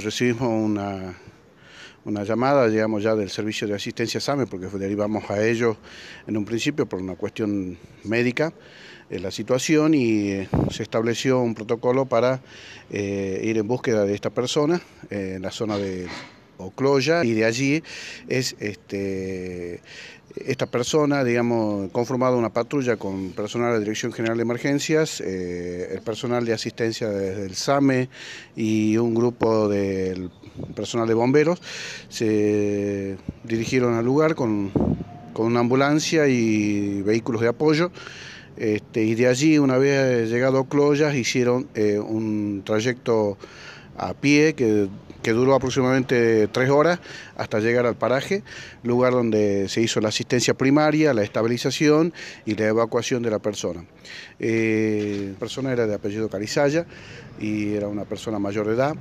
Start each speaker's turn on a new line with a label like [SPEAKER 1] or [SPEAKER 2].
[SPEAKER 1] Recibimos una, una, llamada, digamos, ya del servicio de asistencia SAME, porque derivamos a ellos en un principio por una cuestión médica eh, la situación y eh, se estableció un protocolo para eh, ir en búsqueda de esta persona en la zona de Cloya y de allí es este, esta persona, digamos, conformada una patrulla con personal de Dirección General de Emergencias, eh, el personal de asistencia desde el SAME y un grupo del personal de bomberos se dirigieron al lugar con, una ambulancia y vehículos de apoyo. Este, y de allí, una vez llegado a Cloyas, hicieron eh, un trayecto a pie que que duró aproximadamente tres horas hasta llegar al paraje, lugar donde se hizo la asistencia primaria, la estabilización y la evacuación de la persona. Eh, la persona era de apellido Carizaya y era una persona mayor de edad.